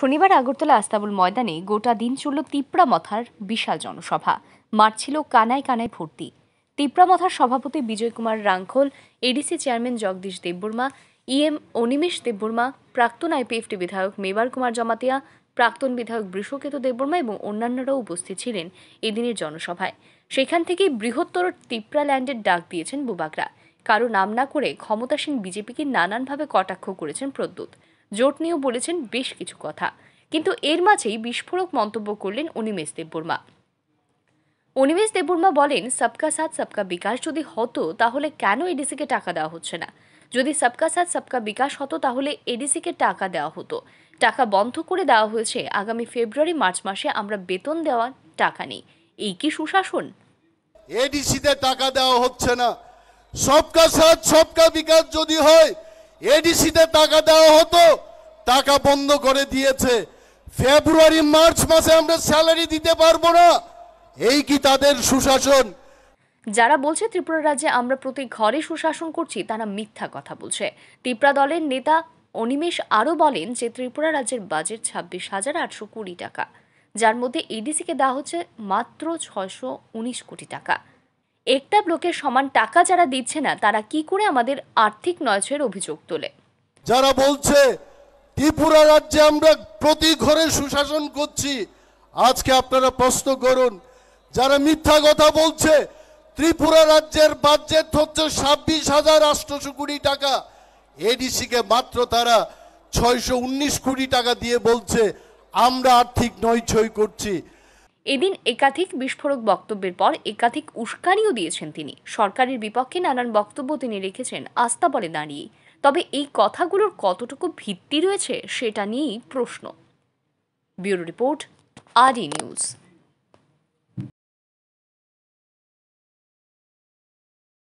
শনিবার আগরতলা আস্তাবুল ময়দানে গোটা দিন চলল মথার বিশাল জনসভা মাঠ ছিল কানায় কানায় ভর্তি তিপ্রামথার সভাপতি Bijay Kumar Rangkhol ADC chairman Jagadish Debbarma EM Animesh Debbarma প্রাক্তন আইপিএফটি বিধায়ক মেবার কুমার জমাতিয়া প্রাক্তন বিধায়ক বৃষকেতু দেববর্মা এবং অন্যান্যরাও উপস্থিত ছিলেন এদিনের জনসভায় সেখান থেকে বৃহত্তর তিপ্রা ল্যান্ডের ডাক দিয়েছেন বুবাকরা কারো নাম না করে ক্ষমতাসীন বিজেপিকে নানানভাবে কটাক্ষ করেছেন প্রদ্যুৎ জোট নিয়েও বলেছেন বেশ কিছু কথা কিন্তু এর মাঝেই বিস্ফোরক মন্তব্য করলেন অনিমেষ দেববর্মা অনিমেষ দেববর্মা বলেন সবকা সাথ সবকা বিকাশ যদি হতো তাহলে কেন এডিসিকে টাকা দেওয়া হচ্ছে না যদি সবকা সাথ সবকা বিকাশ হতো তাহলে এডিসিকে টাকা দেওয়া হতো টাকা বন্ধ করে দেওয়া হয়েছে আগামী ফেব্রুয়ারি মার্চ মাসে আমরা বেতন দেওয়ার টাকা নেই এই কি সুশাসন এডিসিতে টাকা দেওয়া হচ্ছে না সবকা সাথ সবকা বিকাশ যদি হয় এডিসিতে টাকা দেওয়া হতো টাকা বন্ধ করে দিয়েছে ফেব্রুয়ারি মার্চ মাসে আমরা স্যালারি দিতে পারবো না এই কি তাদের সুশাসন যারা বলছে ত্রিপুরা রাজ্যে আমরা প্রতি ঘরে সুশাসন করছি তারা মিথ্যা কথা বলছে ত্রিপুরা দলের নেতা অনিমেষ আরও বলেন যে ত্রিপুরা রাজ্যের বাজেট ছাব্বিশ হাজার আটশো কুড়ি টাকা যার মধ্যে এডিসিকে দেওয়া হচ্ছে মাত্র ছয়শো উনিশ কোটি টাকা একটা ব্লকের সমান টাকা যারা দিচ্ছে না তারা কি করে আমাদের আর্থিক নয়ছয়ের অভিযোগ তোলে যারা বলছে ত্রিপুরা রাজ্যে আমরা প্রতি ঘরে সুশাসন করছি আজকে আপনারা প্রশ্ন করুন যারা মিথ্যা কথা বলছে ত্রিপুরা রাজ্যের বাজেট হচ্ছে ছাব্বিশ হাজার আটশোশো কোটি টাকা এডিসিকে মাত্র তারা ছয়শো উনিশ কোটি টাকা দিয়ে বলছে আমরা আর্থিক নয় ছয় করছি এদিন একাধিক বিস্ফোরক বক্তব্যের পর একাধিক উস্কানিও দিয়েছেন তিনি সরকারের বিপক্ষে নানান বক্তব্য তিনি রেখেছেন আস্থা বলে দাঁড়িয়ে তবে এই কথাগুলোর কতটুকু ভিত্তি রয়েছে সেটা নিয়েই প্রশ্ন ব্যুরো রিপোর্ট আর নিউজ